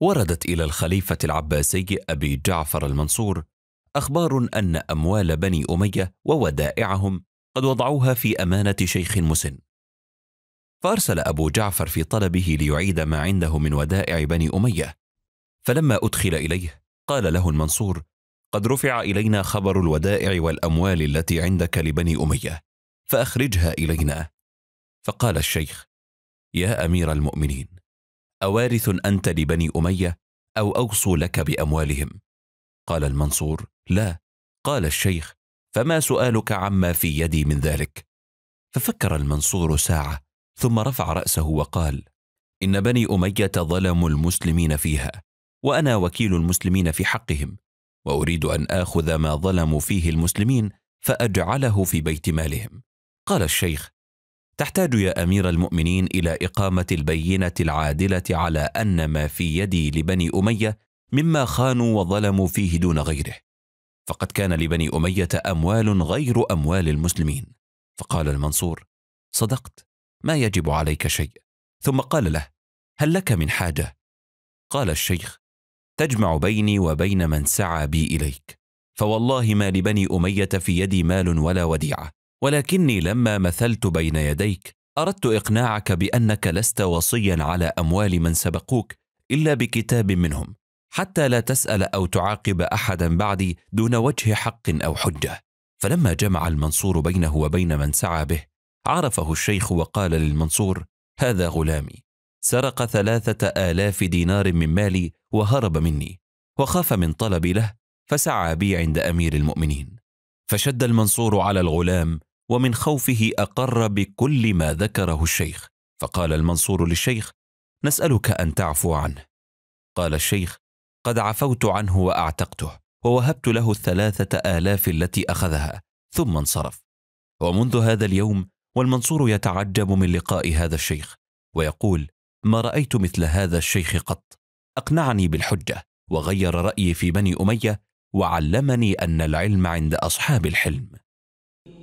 وردت إلى الخليفة العباسي أبي جعفر المنصور أخبار أن أموال بني أمية وودائعهم قد وضعوها في أمانة شيخ مسن. فأرسل أبو جعفر في طلبه ليعيد ما عنده من ودائع بني أمية، فلما أدخل إليه قال له المنصور: قد رفع إلينا خبر الودائع والأموال التي عندك لبني أمية، فأخرجها إلينا. فقال الشيخ: يا أمير المؤمنين، أوارث أنت لبني أمية أو أوصوا لك بأموالهم قال المنصور لا قال الشيخ فما سؤالك عما في يدي من ذلك ففكر المنصور ساعة ثم رفع رأسه وقال إن بني أمية ظلموا المسلمين فيها وأنا وكيل المسلمين في حقهم وأريد أن آخذ ما ظلموا فيه المسلمين فأجعله في بيت مالهم قال الشيخ تحتاج يا امير المؤمنين الى اقامه البينه العادله على ان ما في يدي لبني اميه مما خانوا وظلموا فيه دون غيره فقد كان لبني اميه اموال غير اموال المسلمين فقال المنصور صدقت ما يجب عليك شيء ثم قال له هل لك من حاجه قال الشيخ تجمع بيني وبين من سعى بي اليك فوالله ما لبني اميه في يدي مال ولا وديعه ولكني لما مثلت بين يديك اردت اقناعك بانك لست وصيا على اموال من سبقوك الا بكتاب منهم حتى لا تسال او تعاقب احدا بعدي دون وجه حق او حجه فلما جمع المنصور بينه وبين من سعى به عرفه الشيخ وقال للمنصور هذا غلامي سرق ثلاثه الاف دينار من مالي وهرب مني وخاف من طلبي له فسعى بي عند امير المؤمنين فشد المنصور على الغلام ومن خوفه اقر بكل ما ذكره الشيخ فقال المنصور للشيخ نسالك ان تعفو عنه قال الشيخ قد عفوت عنه واعتقته ووهبت له الثلاثه الاف التي اخذها ثم انصرف ومنذ هذا اليوم والمنصور يتعجب من لقاء هذا الشيخ ويقول ما رايت مثل هذا الشيخ قط اقنعني بالحجه وغير رايي في بني اميه وعلمني ان العلم عند اصحاب الحلم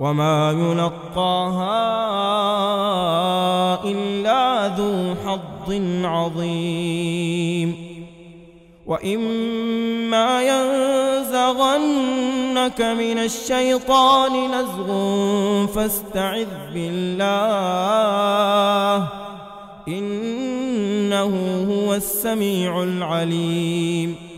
وما يلقاها إلا ذو حظ عظيم وإما ينزغنك من الشيطان نزغ فاستعذ بالله إنه هو السميع العليم